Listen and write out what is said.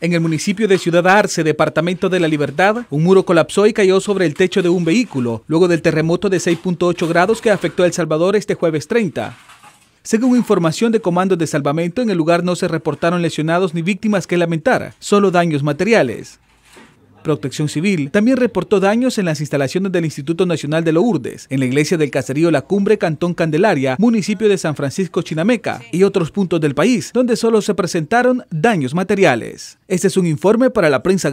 En el municipio de Ciudad Arce, departamento de la Libertad, un muro colapsó y cayó sobre el techo de un vehículo, luego del terremoto de 6.8 grados que afectó a El Salvador este jueves 30. Según información de Comando de salvamento, en el lugar no se reportaron lesionados ni víctimas que lamentar, solo daños materiales. Protección Civil. También reportó daños en las instalaciones del Instituto Nacional de Lourdes, en la iglesia del caserío La Cumbre, Cantón Candelaria, municipio de San Francisco Chinameca y otros puntos del país, donde solo se presentaron daños materiales. Este es un informe para la prensa